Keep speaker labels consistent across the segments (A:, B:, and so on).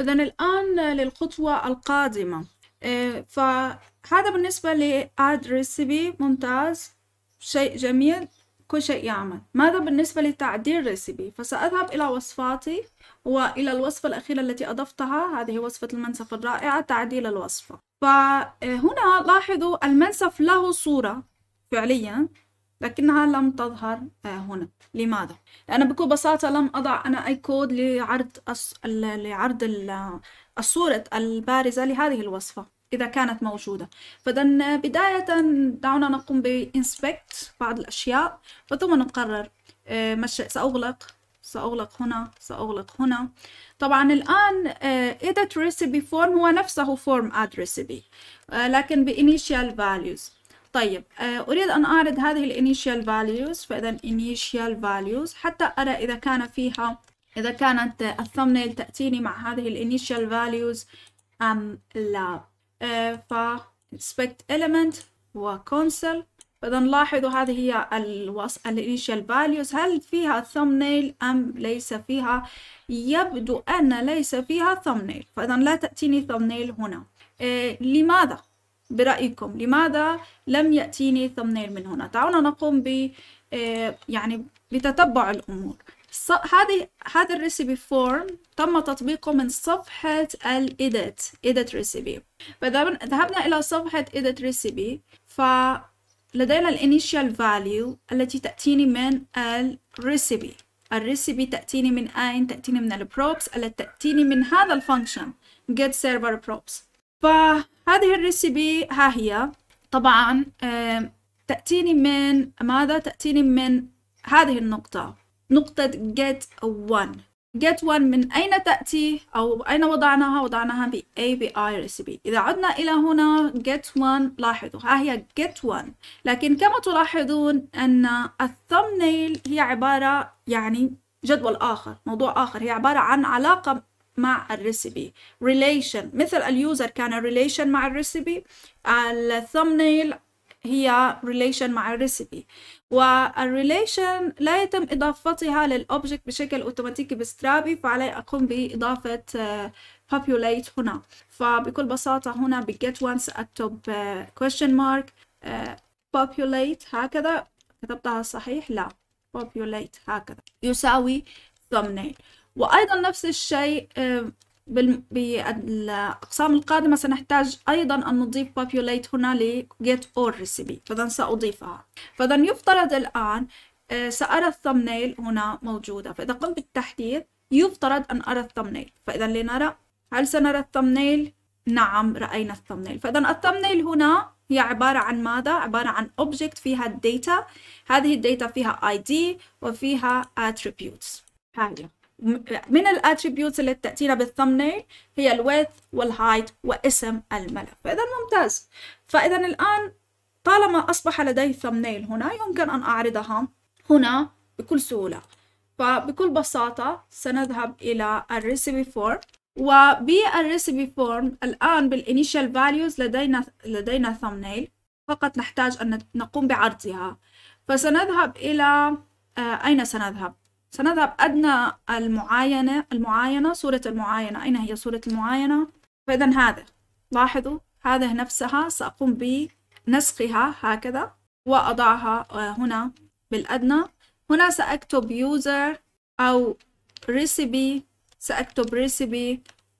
A: إذا الآن للخطوة القادمة إيه، فهذا بالنسبة لاد ريسيبي ممتاز شيء جميل كل شيء يعمل ماذا بالنسبة لتعديل ريسيبي فسأذهب إلى وصفاتي وإلى الوصفة الأخيرة التي أضفتها هذه وصفة المنسف الرائعة تعديل الوصفة فهنا لاحظوا المنسف له صورة فعليا لكنها لم تظهر آه، هنا لماذا؟ لأن بكل بساطة لم أضع أنا أي كود لعرض لعرض الصورة البارزة لهذه الوصفة إذا كانت موجودة فإذا بداية دعونا نقوم بإنسبكت بعض الأشياء ثم نقرر آه، مش سأغلق سأغلق هنا سأغلق هنا طبعا الآن آه، edit recipe form هو نفسه form add recipe لكن بانيشال فاليوز values طيب آه، أريد أن أعرض هذه الانيشال values فإذا initial values حتى أرى إذا كان فيها إذا كانت الثمنيل تأتيني مع هذه الانيشال values أم لا آه، ف inspect element console فإذا لاحظوا هذه هي الوص... الانيشال values هل فيها thumbnail أم ليس فيها يبدو أن ليس فيها thumbnail فإذا لا تأتيني thumbnail هنا إيه لماذا برأيكم لماذا لم يأتيني ثمنيل من هنا دعونا نقوم ب آه، يعني بتتبع الأمور هذه هذا الريسيبي فورم تم تطبيقه من صفحة الإيديت إيديت ريسيبي فذهبنا إلى صفحة إيديت ريسيبي فلدينا الانيشال فاليو التي تأتيني من الريسيبي الريسيبي تأتيني من أين؟ تأتيني من البروبس التي تأتيني من هذا الفانكشن get server props فهذه الريسيبي ها هي طبعا تأتيني من ماذا تأتيني من هذه النقطة نقطة get one get one من أين تأتي أو أين وضعناها وضعناها ب ABI recipe إذا عدنا إلى هنا get one لاحظوا ها هي get one لكن كما تلاحظون أن الثمنيل هي عبارة يعني جدول آخر موضوع آخر هي عبارة عن علاقة مع الريسيبي ريليشن مثل اليوزر كان ريليشن مع الريسيبي الثمنيل هي ريليشن مع الريسيبي والريليشن لا يتم اضافتها للاوبجكت بشكل اوتوماتيكي بسترابي فعلي اقوم باضافه آه، populate هنا فبكل بساطه هنا بجيت once اكتب آه، question mark آه، populate هكذا كتبتها صحيح لا populate هكذا يساوي thumbnail وأيضا نفس الشيء آه، بالأقسام القادمة سنحتاج أيضا أن نضيف populate هنا ل get all recipe فإذا سأضيفها فإذا يفترض الآن آه، سأرى الثمنيل هنا موجودة فإذا قمت بالتحديث يفترض أن أرى الثمنيل فإذا لنرى هل سنرى الثمنيل؟ نعم رأينا الثمنيل فإذا الثمنيل هنا هي عبارة عن ماذا؟ عبارة عن object فيها الداتا هذه الداتا فيها ID وفيها attributes هذه من الاتريبيوتس اللي تاتينا بالثمنيل هي الويث والهايت واسم الملف فاذا ممتاز فاذا الان طالما اصبح لدي ثمنيل هنا يمكن ان اعرضها هنا بكل سهوله فبكل بساطه سنذهب الى الريسيبي فورم وبالريسيبي فورم الان بالانيشال فاليوز لدينا لدينا ثمنيل فقط نحتاج ان نقوم بعرضها فسنذهب الى آه، اين سنذهب سنذهب أدنى المعاينة المعاينة صورة المعاينة أين هي صورة المعاينة؟ فإذا هذا لاحظوا هذا نفسها سأقوم بنسخها هكذا وأضعها آه، هنا بالأدنى هنا سأكتب user أو recipe سأكتب recipe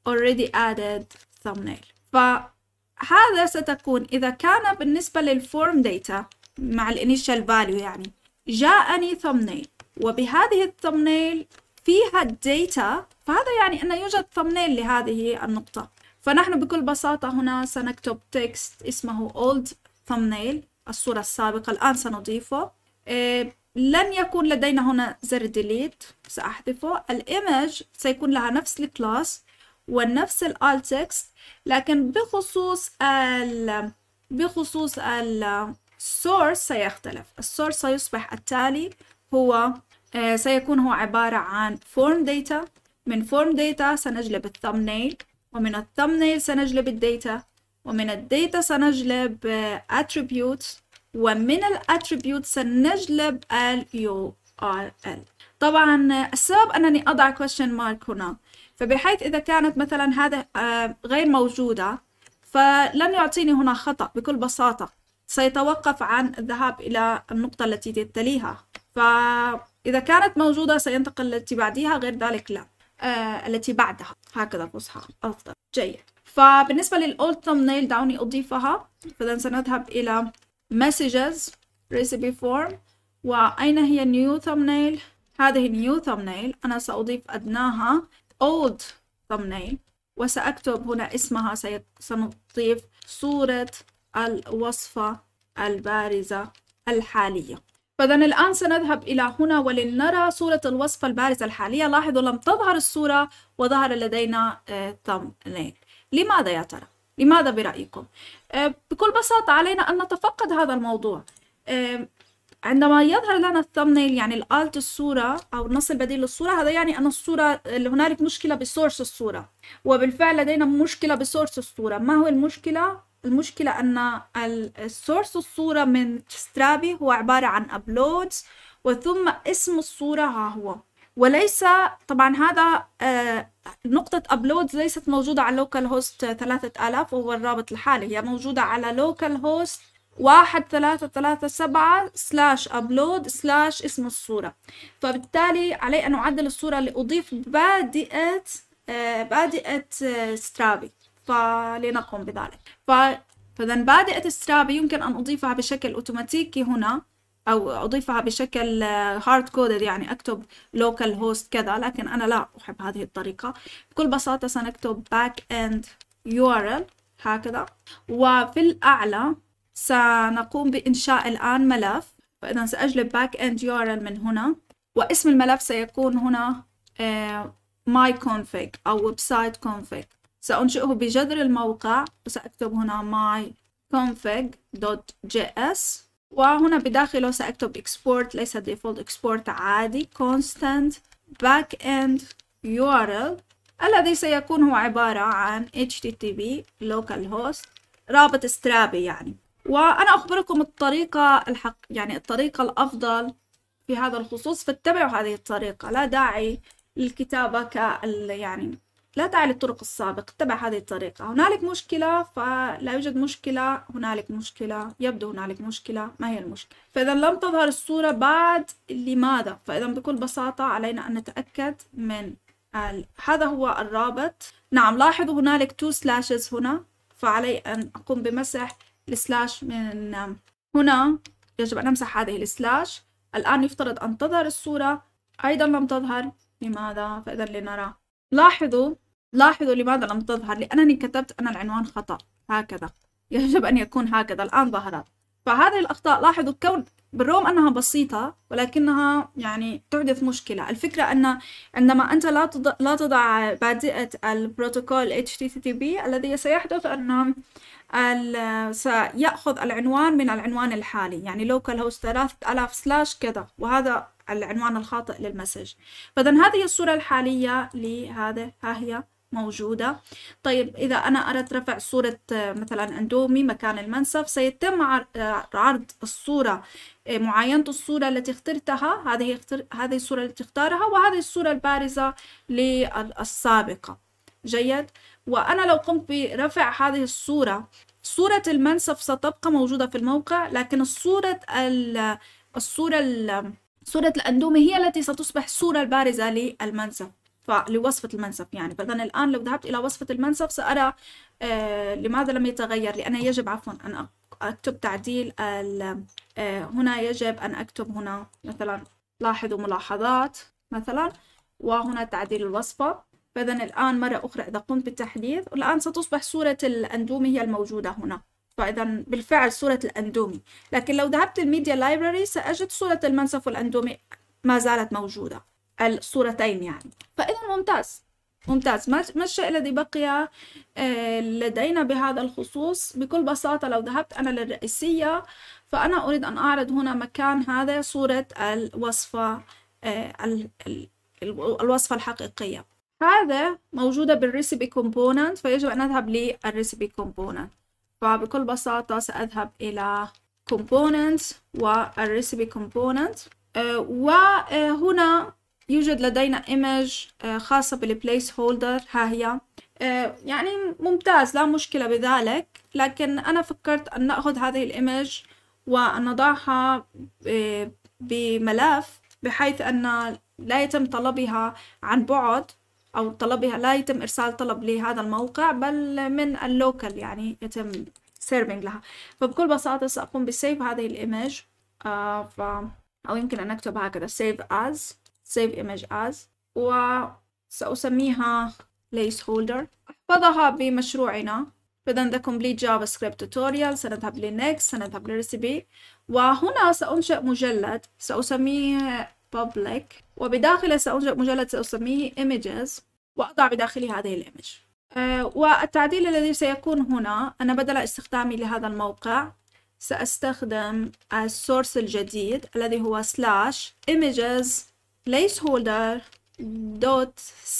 A: already added thumbnail فهذا ستكون إذا كان بالنسبة للform data مع الانيشال فاليو يعني جاءني thumbnail وبهذه الثمنيل فيها الديتا فهذا يعني أنه يوجد ثمنيل لهذه النقطة فنحن بكل بساطة هنا سنكتب تكست اسمه old thumbnail الصورة السابقة الآن سنضيفه إيه لن يكون لدينا هنا زر delete سأحذفه الإيمج سيكون لها نفس الكلاس ونفس الalt text لكن بخصوص ال بخصوص source سيختلف السورس سيصبح التالي هو آه، سيكون هو عبارة عن form data من form data سنجلب الثمنيل ومن الثمنيل سنجلب الداتا ومن الداتا سنجلب آه، attributes ومن الاتريبيوت سنجلب ال يو ار ال طبعا السبب انني اضع question mark هنا فبحيث اذا كانت مثلا هذا آه، غير موجوده فلن يعطيني هنا خطا بكل بساطه سيتوقف عن الذهاب الى النقطه التي تليها ف إذا كانت موجودة سينتقل التي بعدها غير ذلك لا آه التي بعدها هكذا فصحى أفضل جيد فبالنسبة للأول thumbnail دعوني أضيفها فإذا سنذهب إلى messages recipe form وأين هي new thumbnail هذه new thumbnail أنا سأضيف أدناها old thumbnail وسأكتب هنا اسمها سنضيف صورة الوصفة البارزة الحالية فإذا الآن سنذهب إلى هنا ولنرى صورة الوصفة البارزة الحالية لاحظوا لم تظهر الصورة وظهر لدينا thumbnail آه، لماذا يا ترى؟ لماذا برأيكم؟ آه، بكل بساطة علينا أن نتفقد هذا الموضوع آه، عندما يظهر لنا الثمنيل يعني الالت الصورة أو النص البديل للصورة هذا يعني أن الصورة هنالك مشكلة بسورس الصورة وبالفعل لدينا مشكلة بسورس الصورة ما هو المشكلة؟ المشكلة أن السورس الصورة من سترابي هو عبارة عن أبلودز وثم اسم الصورة ها هو وليس طبعا هذا آه، نقطة أبلودز ليست موجودة على لوكال هوست 3000 وهو الرابط الحالي هي موجودة على لوكال هوست واحد ثلاثة ثلاثة سبعة سلاش أبلود سلاش اسم الصورة فبالتالي علي أن أعدل الصورة لأضيف بادئة آه، بادئة سترابي آه، فلنقم بذلك ف... فإذا بادئة السرابة يمكن أن أضيفها بشكل أوتوماتيكي هنا أو أضيفها بشكل هارد كودد يعني أكتب لوكال هوست كذا لكن أنا لا أحب هذه الطريقة بكل بساطة سنكتب باك اند يو آر إل هكذا وفي الأعلى سنقوم بإنشاء الآن ملف فإذا سأجلب باك اند يو آر إل من هنا واسم الملف سيكون هنا ماي آه، كونفيج أو ويب سايت كونفيج سأنشئه بجذر الموقع وسأكتب هنا myconfig.js وهنا بداخله سأكتب export ليس default export عادي constant backend URL الذي سيكون هو عبارة عن http localhost رابط استرابي يعني وأنا أخبركم الطريقة الحق يعني الطريقة الأفضل في هذا الخصوص فاتبعوا هذه الطريقة لا داعي للكتابة كال يعني لا داعي للطرق السابق اتبع هذه الطريقة هنالك مشكلة فلا يوجد مشكلة هنالك مشكلة يبدو هنالك مشكلة ما هي المشكلة فإذا لم تظهر الصورة بعد لماذا فإذا بكل بساطة علينا أن نتأكد من هذا هو الرابط نعم لاحظوا هنالك تو سلاشز هنا فعلي أن أقوم بمسح السلاش من هنا يجب أن أمسح هذه السلاش الآن يفترض أن تظهر الصورة أيضا لم تظهر لماذا؟ فإذا لنرى لاحظوا لاحظوا لماذا لم تظهر لأنني كتبت أن العنوان خطأ هكذا يجب أن يكون هكذا الآن ظهرت فهذه الأخطاء لاحظوا كون بالرغم أنها بسيطة ولكنها يعني تحدث مشكلة الفكرة أن عندما أنت لا تضع, لا تضع بادئة البروتوكول HTTP الذي سيحدث أن سيأخذ العنوان من العنوان الحالي يعني لوكال هوست 3000 سلاش كذا وهذا العنوان الخاطئ للمسج فإذا هذه الصورة الحالية لهذا ها هي موجودة طيب إذا أنا أردت رفع صورة آه، مثلا أندومي مكان المنسف سيتم آه، عرض الصورة آه، معاينة الصورة التي اخترتها هذه هذه الصورة التي اختارها وهذه الصورة البارزة للسابقة جيد وأنا لو قمت برفع هذه الصورة صورة المنسف ستبقى موجودة في الموقع لكن الصورة ال الصورة ال صورة الأندومي هي التي ستصبح الصورة البارزة للمنسف لوصفة المنسف يعني فإذا الآن لو ذهبت إلى وصفة المنسف سأرى آه لماذا لم يتغير لأن يجب عفوا أن أكتب تعديل آه هنا يجب أن أكتب هنا مثلا لاحظوا ملاحظات مثلا وهنا تعديل الوصفة فإذا الآن مرة أخرى إذا قمت بالتحديث الآن ستصبح صورة الأندومي هي الموجودة هنا فإذا بالفعل صورة الأندومي لكن لو ذهبت الميديا لايبراري سأجد صورة المنسف والأندومي ما زالت موجودة الصورتين يعني فإذا ممتاز ممتاز ما الشيء الذي بقي آه، لدينا بهذا الخصوص بكل بساطة لو ذهبت أنا للرئيسية فأنا أريد أن أعرض هنا مكان هذا صورة الوصفة آه، الوصفة الحقيقية هذا موجودة بالريسبي كومبوننت فيجب أن أذهب للريسبي كومبوننت فبكل بساطة سأذهب إلى كومبوننت والريسبي كومبوننت وهنا يوجد لدينا إيمج آه، خاصة بالبليس هولدر ها هي آه، يعني ممتاز لا مشكلة بذلك لكن أنا فكرت أن نأخذ هذه الإيمج وأن نضعها آه، بملف بحيث أن لا يتم طلبها عن بعد أو طلبها لا يتم إرسال طلب لهذا الموقع بل من اللوكل يعني يتم سيرفينج لها فبكل بساطة سأقوم بسيف هذه الإيمج ف... أو يمكن أن أكتب هكذا save as save image as وسأسميها place holder أحفظها بمشروعنا إذا the complete JavaScript tutorial سنذهب للnext سنذهب للريسبي وهنا سأنشئ مجلد سأسميه public وبداخله سأنشئ مجلد سأسميه images وأضع بداخله هذه الإيمج آه، والتعديل الذي سيكون هنا أنا بدل استخدامي لهذا الموقع سأستخدم السورس الجديد الذي هو slash images placeholder dot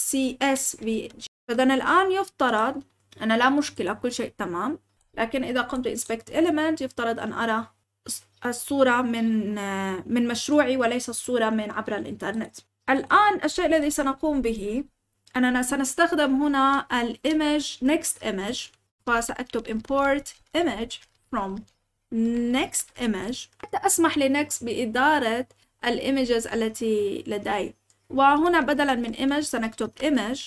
A: csvg فإذا الآن يفترض أنا لا مشكلة كل شيء تمام لكن إذا قمت بإنسبكت إليمنت يفترض أن أرى الصورة من من مشروعي وليس الصورة من عبر الإنترنت الآن الشيء الذي سنقوم به أننا سنستخدم هنا الإيمج next image فسأكتب import image from next image حتى أسمح لنكس بإدارة الإيمجز التي لدي وهنا بدلا من image سنكتب image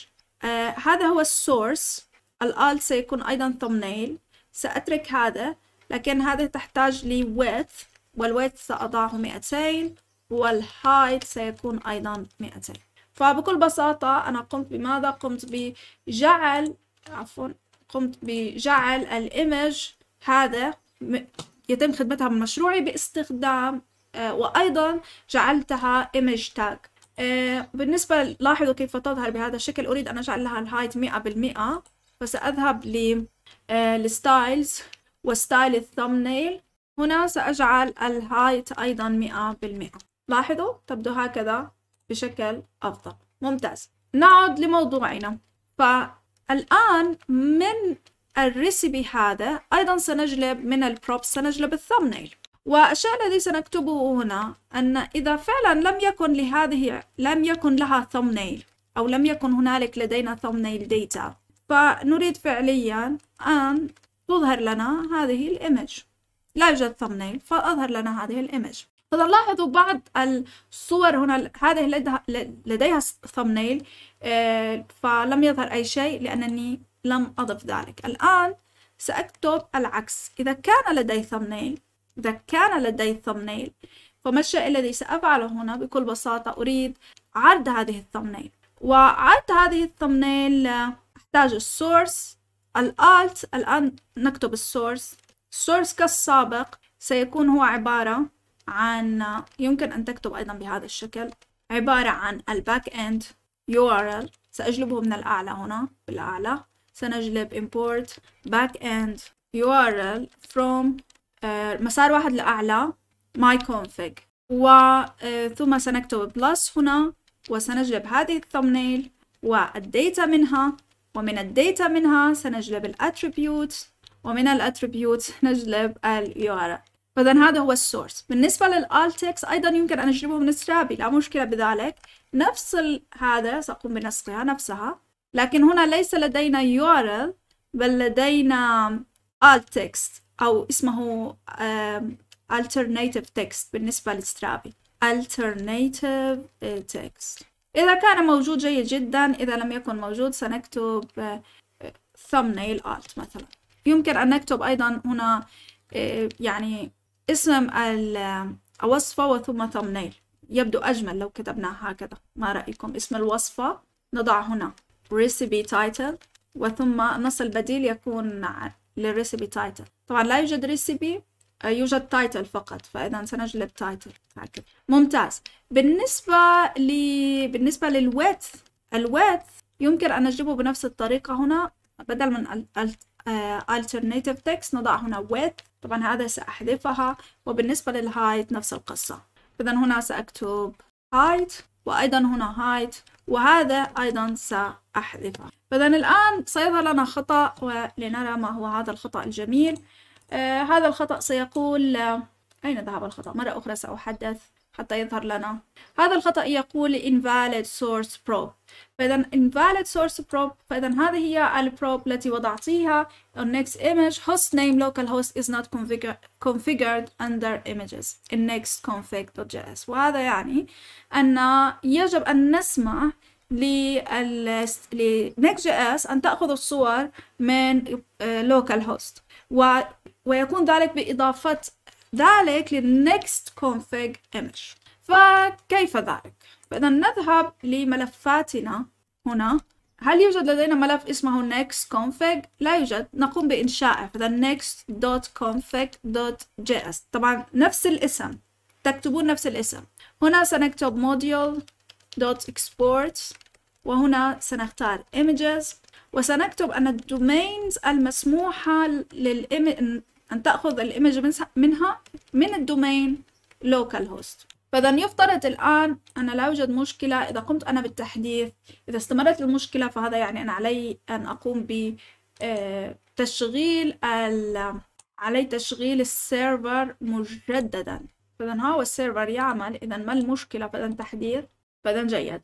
A: آه هذا هو السورس الalt سيكون أيضا thumbnail سأترك هذا لكن هذا تحتاج لي width والwidth سأضعه 200 والهايت سيكون أيضا 200 فبكل بساطة أنا قمت بماذا؟ قمت بجعل عفوا قمت بجعل الإيمج هذا يتم خدمتها من مشروعي باستخدام آه، وأيضا جعلتها image tag آه، بالنسبة لاحظوا كيف تظهر بهذا الشكل أريد أن أجعل لها الهايت مئة بالمئة فسأذهب للستايلز آه، وستايل الثمنيل هنا سأجعل الهايت أيضا مئة بالمئة لاحظوا تبدو هكذا بشكل أفضل ممتاز نعود لموضوعنا فالآن من الريسبي هذا أيضا سنجلب من البروبس سنجلب الثمنيل والشيء الذي سنكتبه هنا أن إذا فعلا لم يكن لهذه لم يكن لها thumbnail أو لم يكن هنالك لدينا thumbnail data فنريد فعليا أن تظهر لنا هذه الإيمج لا يوجد thumbnail فأظهر لنا هذه الإيمج لاحظوا بعض الصور هنا هذه لديها thumbnail آه، فلم يظهر أي شيء لأنني لم أضف ذلك الآن سأكتب العكس إذا كان لدي thumbnail إذا كان لدي thumbnail فما الشيء الذي سأفعله هنا بكل بساطة أريد عرض هذه الثمنيل وعرض هذه الثمنيل آه، أحتاج السورس الالت الآن نكتب السورس السورس كالسابق سيكون هو عبارة عن آه، يمكن أن تكتب أيضا بهذا الشكل عبارة عن الباك اند URL سأجلبه من الأعلى هنا بالأعلى سنجلب import back end URL from آه، مسار واحد لأعلى my config وثم آه، سنكتب بلس هنا وسنجلب هذه الثمنيل والديتا منها ومن الديتا منها سنجلب الاتريبيوت ومن الاتريبيوت نجلب اليو ار فاذا هذا هو السورس بالنسبه للالتكس ايضا يمكن ان اجلبه من سترابي لا مشكله بذلك نفس هذا ساقوم بنسخها نفسها لكن هنا ليس لدينا يو ار بل لدينا alt text أو اسمه alternative text بالنسبة لسترابي alternative آه، text إذا كان موجود جيد جدا إذا لم يكن موجود سنكتب آه، thumbnail alt مثلا يمكن أن نكتب أيضا هنا آه، يعني اسم الوصفة وثم thumbnail يبدو أجمل لو كتبناه هكذا ما رأيكم اسم الوصفة نضع هنا recipe title وثم نص البديل يكون للريسيبي تايتل طبعا لا يوجد ريسيبي آه، يوجد تايتل فقط فاذا سنجلب تايتل هكذا ممتاز بالنسبه ل بالنسبه للويدث الويدث يمكن ان نجلبه بنفس الطريقه هنا بدل من آه، alternative text نضع هنا width طبعا هذا سأحذفها وبالنسبة للهايت نفس القصة إذا هنا سأكتب height وأيضا هنا height وهذا أيضا سأحذفه فإذا الآن سيظهر لنا خطأ ولنرى ما هو هذا الخطأ الجميل آه هذا الخطأ سيقول آه، أين ذهب الخطأ؟ مرة أخرى سأحدث حتى يظهر لنا هذا الخطأ يقول invalid source probe فإذا invalid source probe فإذا هذه هي البروب التي وضعتيها on next image host name localhost is not configured under images in next config.js وهذا يعني أن يجب أن نسمح لل next JS أن تأخذ الصور من local host و... ويكون ذلك بإضافة ذلك للنكست config image فكيف ذلك؟ فإذا نذهب لملفاتنا هنا هل يوجد لدينا ملف اسمه next config؟ لا يوجد نقوم بإنشائه فإذا next.config.js طبعا نفس الاسم تكتبون نفس الاسم هنا سنكتب module.export وهنا سنختار images وسنكتب أن الدومينز المسموحة للإم... أن تأخذ الإيمج منها من الدومين لوكال هوست فإذا يفترض الآن انا لا يوجد مشكلة إذا قمت أنا بالتحديث إذا استمرت المشكلة فهذا يعني انا علي أن أقوم بتشغيل آه، علي تشغيل السيرفر مجددا فإذا ها هو السيرفر يعمل إذا ما المشكلة فإذا تحديث فإذا جيد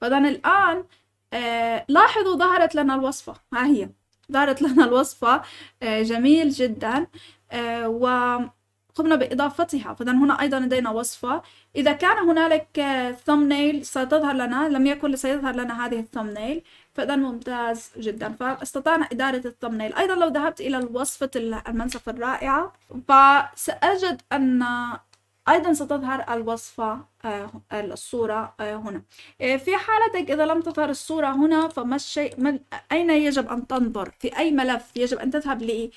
A: فإذا الآن آه، لاحظوا ظهرت لنا الوصفة ها هي دارت لنا الوصفة آه، جميل جدا آه، وقمنا بإضافتها فإذا هنا أيضا لدينا وصفة إذا كان هنالك ثمبنيل آه، ستظهر لنا لم يكن سيظهر لنا هذه الثمنيل فإذا ممتاز جدا فاستطعنا إدارة الثمنيل أيضا لو ذهبت إلى وصفة المنسف الرائعة فسأجد أن أيضا ستظهر الوصفة آه، الصورة آه، هنا آه، في حالتك إذا لم تظهر الصورة هنا فما الشيء من أين يجب أن تنظر في أي ملف يجب أن تذهب ل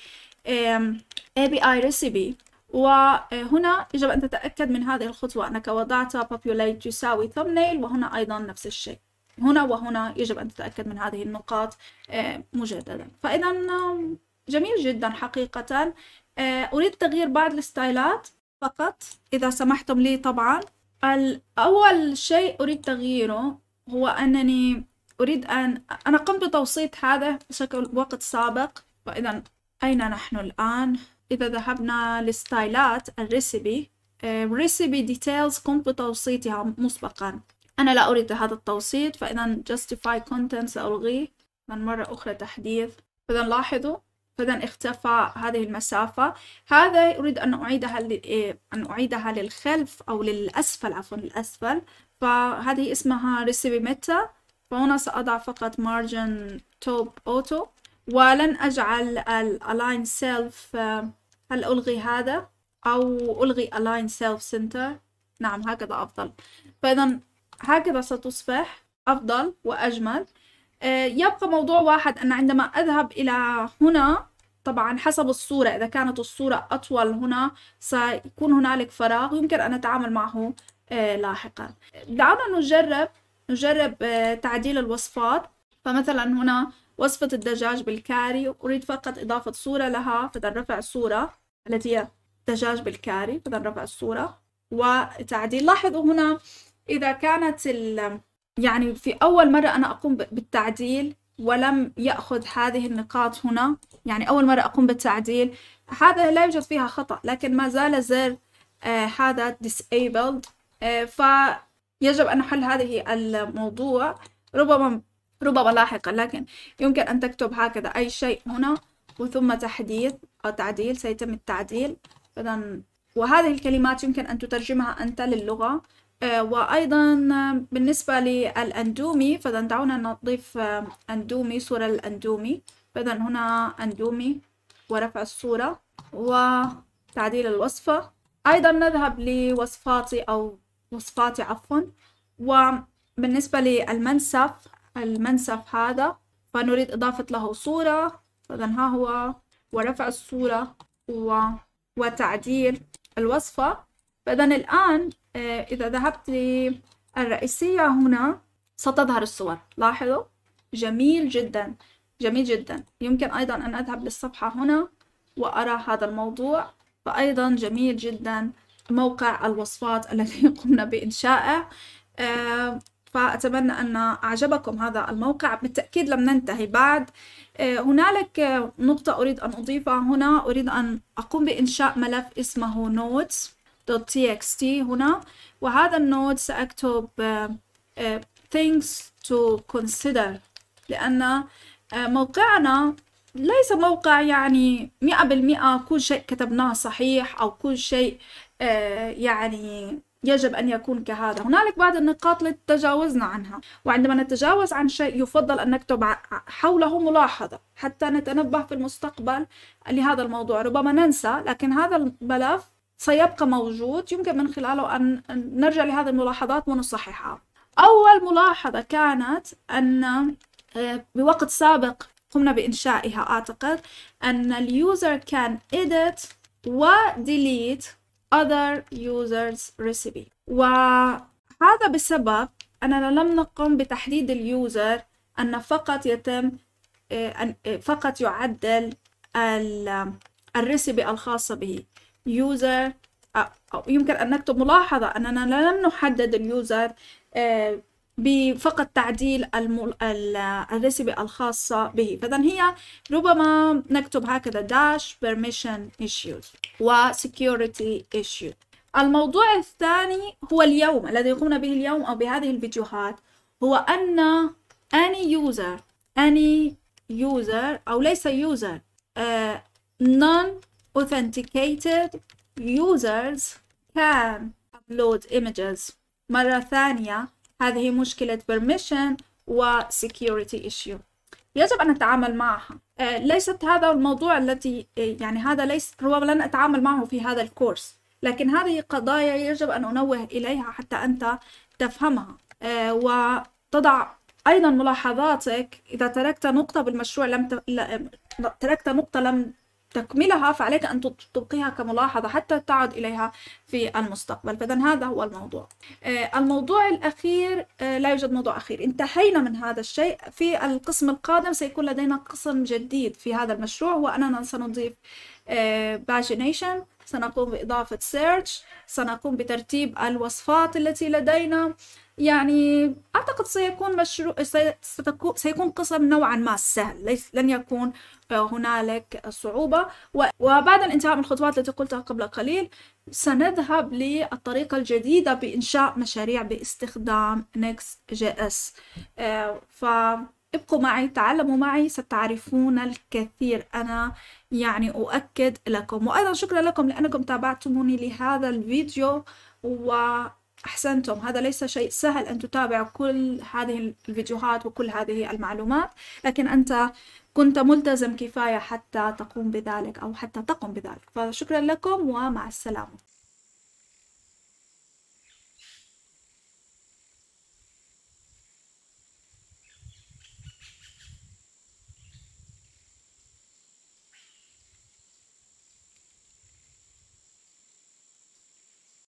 A: ABI recipe وهنا يجب أن تتأكد من هذه الخطوة أنك وضعت populate يساوي thumbnail وهنا أيضا نفس الشيء هنا وهنا يجب أن تتأكد من هذه النقاط مجددا فإذا جميل جدا حقيقة أريد تغيير بعض الستايلات فقط إذا سمحتم لي طبعا أول شيء أريد تغييره هو أنني أريد أن أنا قمت بتوسيط هذا بشكل وقت سابق فإذا أين نحن الآن؟ إذا ذهبنا لستايلات الريسيبي الريسيبي آه، ديتيلز قمت بتوسيطها مسبقا أنا لا أريد هذا التوسيط فإذا justify كونتنت سألغيه من مرة أخرى تحديث إذا لاحظوا فإذا اختفى هذه المسافة هذا أريد أن أعيدها إيه، أن أعيدها للخلف أو للأسفل عفوا للأسفل فهذه اسمها ميتا فهنا سأضع فقط مارجن توب أوتو ولن أجعل الألاين آه، سيلف هل ألغي هذا أو ألغي ألاين سيلف سنتر نعم هكذا أفضل فإذا هكذا ستصبح أفضل وأجمل آه، يبقى موضوع واحد أن عندما أذهب إلى هنا طبعا حسب الصورة إذا كانت الصورة أطول هنا سيكون هنالك فراغ يمكن أن أتعامل معه آه، لاحقا دعونا نجرب نجرب آه، تعديل الوصفات فمثلا هنا وصفة الدجاج بالكاري أريد فقط إضافة صورة لها فإذا رفع الصورة التي هي دجاج بالكاري فإذا رفع الصورة وتعديل لاحظوا هنا إذا كانت ال... يعني في أول مرة أنا أقوم بالتعديل ولم يأخذ هذه النقاط هنا يعني أول مرة أقوم بالتعديل هذا لا يوجد فيها خطأ لكن ما زال زر آه هذا disabled آه فيجب أن نحل هذه الموضوع ربما ربما لاحقا لكن يمكن أن تكتب هكذا أي شيء هنا وثم تحديث أو تعديل سيتم التعديل إذا وهذه الكلمات يمكن أن تترجمها أنت للغة آه، وأيضا آه، بالنسبة للأندومي فإذا دعونا نضيف آه، أندومي صورة للأندومي فإذا هنا أندومي ورفع الصورة وتعديل الوصفة أيضا نذهب لوصفاتي أو وصفاتي عفوا وبالنسبة للمنسف المنسف هذا فنريد إضافة له صورة فإذا ها هو ورفع الصورة و... وتعديل الوصفة فإذا الآن آه، إذا ذهبت للرئيسية هنا ستظهر الصور لاحظوا جميل جدا جميل جدا يمكن أيضا أن أذهب للصفحة هنا وأرى هذا الموضوع فأيضا جميل جدا موقع الوصفات الذي قمنا بإنشائه آه، فأتمنى أن أعجبكم هذا الموقع بالتأكيد لم ننتهي بعد آه، هنالك نقطة أريد أن أضيفها هنا أريد أن أقوم بإنشاء ملف اسمه نوتس .txt هنا وهذا النود سأكتب آه، آه، things to consider لأن آه، موقعنا ليس موقع يعني مئة بالمئة كل شيء كتبناه صحيح أو كل شيء يعني يجب أن يكون كهذا هنالك بعض النقاط التي تجاوزنا عنها وعندما نتجاوز عن شيء يفضل أن نكتب حوله ملاحظة حتى نتنبه في المستقبل لهذا الموضوع ربما ننسى لكن هذا الملف سيبقى موجود يمكن من خلاله أن نرجع لهذه الملاحظات ونصححها أول ملاحظة كانت أن آه، بوقت سابق قمنا بإنشائها أعتقد أن اليوزر كان edit و delete other users recipe وهذا بسبب أننا لم نقم بتحديد اليوزر أن فقط يتم آه، أن آه، فقط يعدل الريسبي الخاصة به يوزر أو يمكن أن نكتب ملاحظة أننا لم نحدد اليوزر آه، بفقط تعديل الريسبي الخاصة به فإذا هي ربما نكتب هكذا داش permission issues و security issues الموضوع الثاني هو اليوم الذي قمنا به اليوم أو بهذه الفيديوهات هو أن any user any user أو ليس user uh, authenticated users can upload images مرة ثانية هذه مشكلة permission و security issue يجب أن أتعامل معها آه، ليست هذا الموضوع التي آه، يعني هذا ليس هو لن أتعامل معه في هذا الكورس لكن هذه قضايا يجب أن أنوه إليها حتى أنت تفهمها آه، وتضع أيضا ملاحظاتك إذا تركت نقطة بالمشروع لم تركت نقطة لم تكملها فعليك أن تبقيها كملاحظة حتى تعد إليها في المستقبل فإذا هذا هو الموضوع آه، الموضوع الأخير آه، لا يوجد موضوع أخير انتهينا من هذا الشيء في القسم القادم سيكون لدينا قسم جديد في هذا المشروع وأننا سنضيف باجينيشن آه، سنقوم بإضافة سيرش سنقوم بترتيب الوصفات التي لدينا يعني أعتقد سيكون مشروع سيكون قسم نوعا ما سهل ليس لن يكون آه، هنالك صعوبة وبعد الانتهاء من الخطوات التي قلتها قبل قليل سنذهب للطريقة الجديدة بإنشاء مشاريع باستخدام اس آه، ف ابقوا معي تعلموا معي ستعرفون الكثير أنا يعني أؤكد لكم وأيضا شكرا لكم لأنكم تابعتموني لهذا الفيديو و أحسنتم هذا ليس شيء سهل أن تتابع كل هذه الفيديوهات وكل هذه المعلومات لكن أنت كنت ملتزم كفاية حتى تقوم بذلك أو حتى تقم بذلك فشكرا لكم ومع السلامة